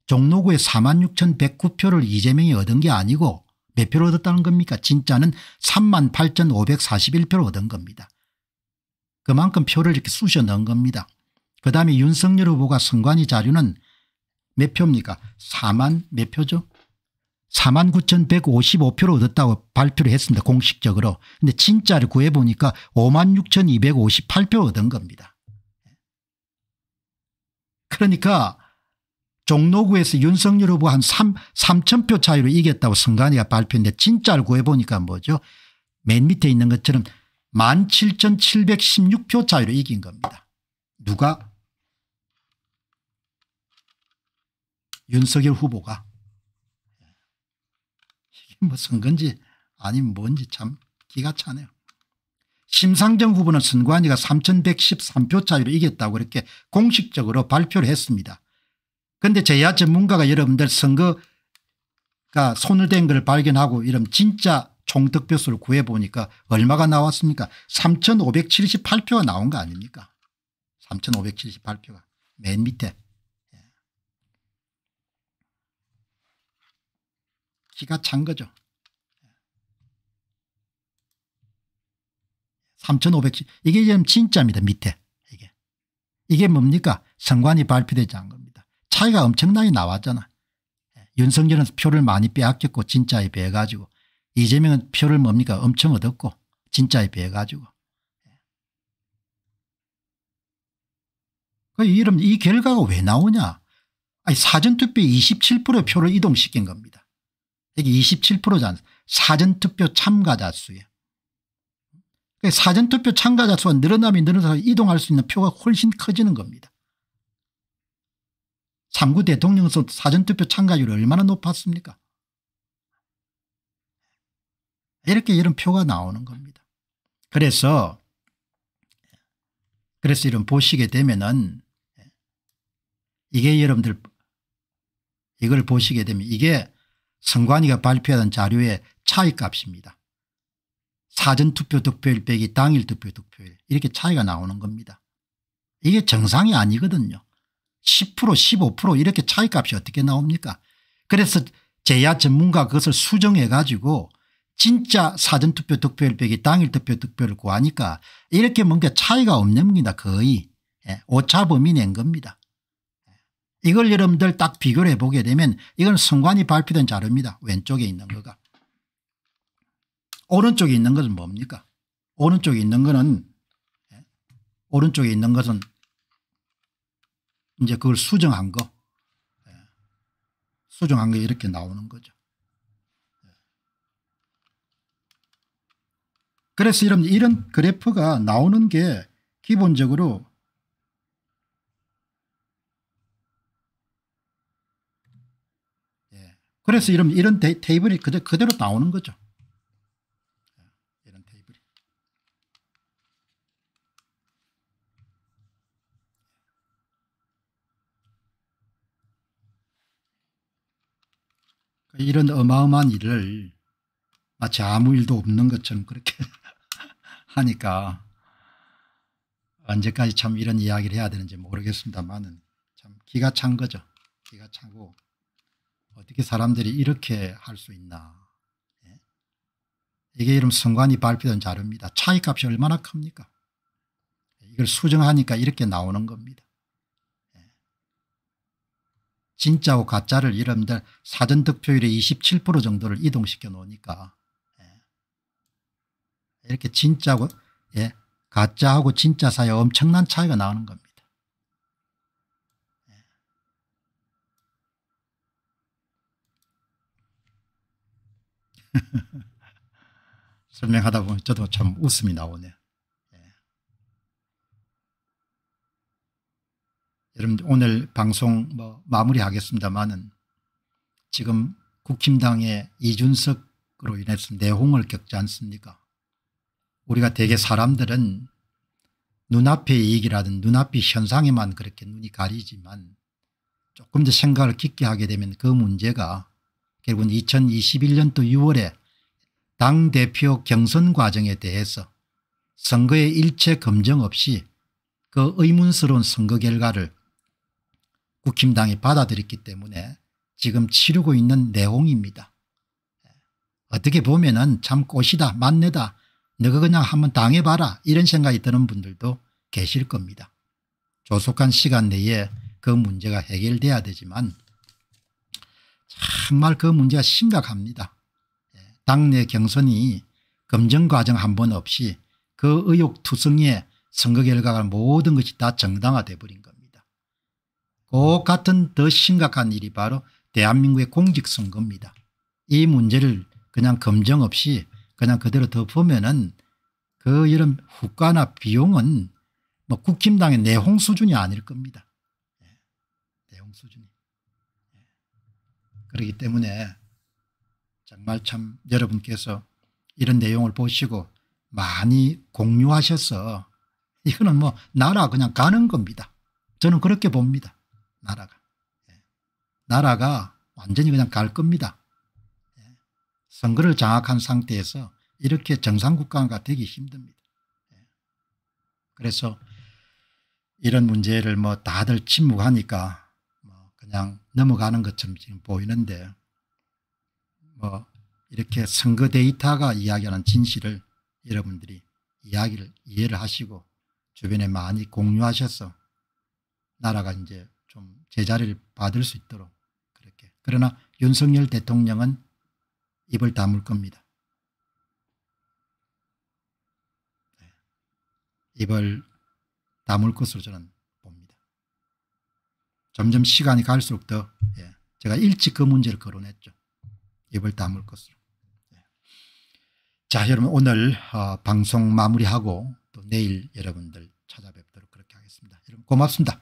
종로구에 46,109표를 이재명이 얻은 게 아니고 몇 표를 얻었다는 겁니까? 진짜는 38,541표를 얻은 겁니다. 그만큼 표를 이렇게 쑤셔 넣은 겁니다. 그 다음에 윤석열 후보가 선관위 자료는 몇 표입니까? 4만 몇 표죠? 49,155표를 얻었다고 발표를 했습니다. 공식적으로. 근데 진짜를 구해보니까 56,258표 얻은 겁니다. 그러니까 종로구에서 윤석열 후보 한 3, 3,000표 차이로 이겼다고 선관위가 발표했는데 진짜를 구해보니까 뭐죠. 맨 밑에 있는 것처럼 17,716표 차이로 이긴 겁니다. 누가? 윤석열 후보가. 뭐 선건지 아니면 뭔지 참 기가 차네요. 심상정 후보는 선관위가 3113표 차이로 이겼다고 이렇게 공식적으로 발표를 했습니다. 그런데 제야 전문가가 여러분들 선거가 손을 댄 걸 발견하고 이런 진짜 총득표수를 구해보니까 얼마가 나왔습니까 3578표가 나온 거 아닙니까 3578표가 맨 밑에 기가 찬 거죠. 3,500씩. 이게 지금 진짜입니다. 밑에. 이게. 이게 뭡니까? 선관이 발표되지 않은 겁니다. 차이가 엄청나게 나왔잖아. 예, 윤석열은 표를 많이 빼앗겼고 진짜에 비해 가지고 이재명은 표를 뭡니까? 엄청 얻었고 진짜에 비해 가지고. 예. 그 이러면 이 결과가 왜 나오냐? 아니 사전투표 27% 표를 이동시킨 겁니다. 이게 2 7잖아 사전투표 참가자 수에 그러니까 사전투표 참가자 수가 늘어나면 늘어나서 이동할 수 있는 표가 훨씬 커지는 겁니다. 3구 대통령에서 사전투표 참가율이 얼마나 높았습니까? 이렇게 이런 표가 나오는 겁니다. 그래서 그래서 이런 보시게 되면은 이게 여러분들 이걸 보시게 되면 이게 선관위가 발표한 자료의 차이값입니다. 사전투표 득표율 빼기 당일 투표 득표율 이렇게 차이가 나오는 겁니다. 이게 정상이 아니거든요. 10% 15% 이렇게 차이값이 어떻게 나옵니까 그래서 제야 전문가 그것을 수정해 가지고 진짜 사전투표 득표율 빼기 당일 투표 득표를 구하니까 이렇게 뭔가 차이가 없는 겁니다. 거의 예, 오차범위 낸 겁니다. 이걸 여러분들 딱 비교를 해보게 되면 이건 선관이 발표된 자료입니다. 왼쪽에 있는 거가. 오른쪽에 있는 것은 뭡니까 오른쪽에 있는 거는 예? 오른쪽에 있는 것은 이제 그걸 수정한 거 예. 수정한 게 이렇게 나오는 거죠. 예. 그래서 이런, 이런 그래프가 나오는 게 기본적으로 그래서 이런, 이런 데, 테이블이 그대, 그대로 나오는 거죠. 이런 테이블이. 그 이런 어마어마한 일을 마치 아무 일도 없는 것처럼 그렇게 하니까 언제까지 참 이런 이야기를 해야 되는지 모르겠습니다만참 기가 찬 거죠. 기가 차고 어떻게 사람들이 이렇게 할 수 있나. 예? 이게 이름 성관이 발표된 자료입니다. 차이값이 얼마나 큽니까? 이걸 수정하니까 이렇게 나오는 겁니다. 예? 진짜와 가짜를 여러분들 사전 득표율의 27% 정도를 이동시켜 놓으니까 예? 이렇게 진짜고 가짜하고 진짜 사이에 엄청난 차이가 나오는 겁니다. 설명하다 보면 저도 참 웃음이 나오네요. 예. 여러분 오늘 방송 뭐 마무리하겠습니다만은 지금 국힘당의 이준석으로 인해서 내홍을 겪지 않습니까 우리가 대개 사람들은 눈앞의 이익이라든 눈앞의 현상에만 그렇게 눈이 가리지만 조금 더 생각을 깊게 하게 되면 그 문제가 결국은 2021년도 6월에 당대표 경선 과정에 대해서 선거의 일체 검증 없이 그 의문스러운 선거 결과를 국힘당이 받아들였기 때문에 지금 치르고 있는 내용입니다. 어떻게 보면 은참 꼬시다 만내다 너가 그냥 한번 당해봐라 이런 생각이 드는 분들도 계실 겁니다. 조속한 시간 내에 그 문제가 해결돼야 되지만 정말 그 문제가 심각합니다. 예, 당내 경선이 검증과정 한 번 없이 그 의혹 투성이 선거 결과가 모든 것이 다 정당화돼 버린 겁니다. 그 같은 더 심각한 일이 바로 대한민국의 공직선거입니다. 이 문제를 그냥 검증 없이 그냥 그대로 덮으면은 그 이런 후과나 비용은 뭐 국힘당의 내홍 수준이 아닐 겁니다. 예, 내홍 수준이. 그렇기 때문에 정말 참 여러분께서 이런 내용을 보시고 많이 공유하셔서 이거는 뭐 나라 그냥 가는 겁니다. 저는 그렇게 봅니다. 나라가. 예. 나라가 완전히 그냥 갈 겁니다. 예. 선거를 장악한 상태에서 이렇게 정상국가가 되기 힘듭니다. 예. 그래서 이런 문제를 뭐 다들 침묵하니까 뭐 그냥 넘어가는 것처럼 지금 보이는데 뭐 이렇게 선거 데이터가 이야기하는 진실을 여러분들이 이야기를 이해를 하시고 주변에 많이 공유하셔서 나라가 이제 좀 제자리를 받을 수 있도록 그렇게 그러나 윤석열 대통령은 입을 다물 겁니다. 네. 입을 다물 것으로 저는 점점 시간이 갈수록 더 예. 제가 일찍 그 문제를 거론했죠. 입을 다물 것으로. 예. 자 여러분 오늘 어, 방송 마무리하고 또 내일 여러분들 찾아뵙도록 그렇게 하겠습니다. 여러분 고맙습니다.